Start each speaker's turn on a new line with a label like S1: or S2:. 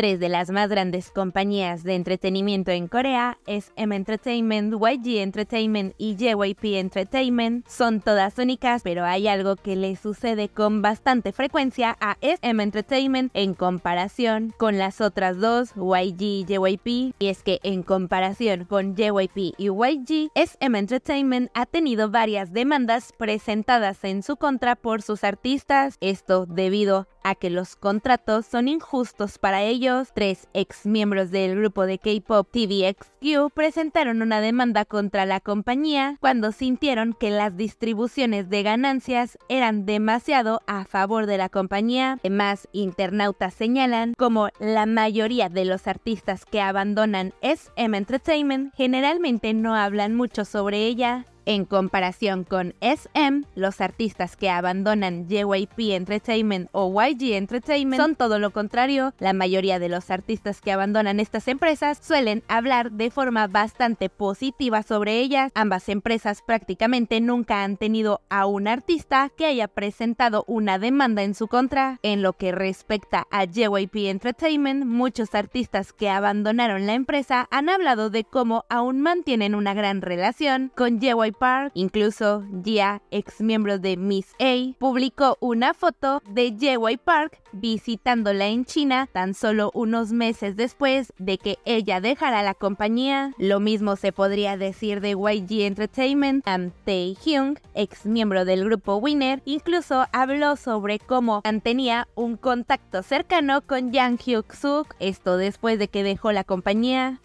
S1: Tres de las más grandes compañías de entretenimiento en Corea SM Entertainment, YG Entertainment y JYP Entertainment. Son todas únicas, pero hay algo que le sucede con bastante frecuencia a SM este Entertainment en comparación con las otras dos, YG y JYP. Y es que en comparación con JYP y YG, SM Entertainment ha tenido varias demandas presentadas en su contra por sus artistas. Esto debido a a que los contratos son injustos para ellos, tres ex miembros del grupo de K-pop TVXQ presentaron una demanda contra la compañía cuando sintieron que las distribuciones de ganancias eran demasiado a favor de la compañía. Además, internautas señalan como la mayoría de los artistas que abandonan SM Entertainment generalmente no hablan mucho sobre ella, en comparación con SM, los artistas que abandonan JYP Entertainment o YG Entertainment son todo lo contrario. La mayoría de los artistas que abandonan estas empresas suelen hablar de forma bastante positiva sobre ellas. Ambas empresas prácticamente nunca han tenido a un artista que haya presentado una demanda en su contra. En lo que respecta a JYP Entertainment, muchos artistas que abandonaron la empresa han hablado de cómo aún mantienen una gran relación con JYP Park, incluso ya ex miembro de Miss A, publicó una foto de JY Park visitándola en China tan solo unos meses después de que ella dejara la compañía. Lo mismo se podría decir de YG Entertainment. Tan Tae Hyung, ex miembro del grupo Winner, incluso habló sobre cómo mantenía un contacto cercano con Yang Hyuk Suk, esto después de que dejó la compañía.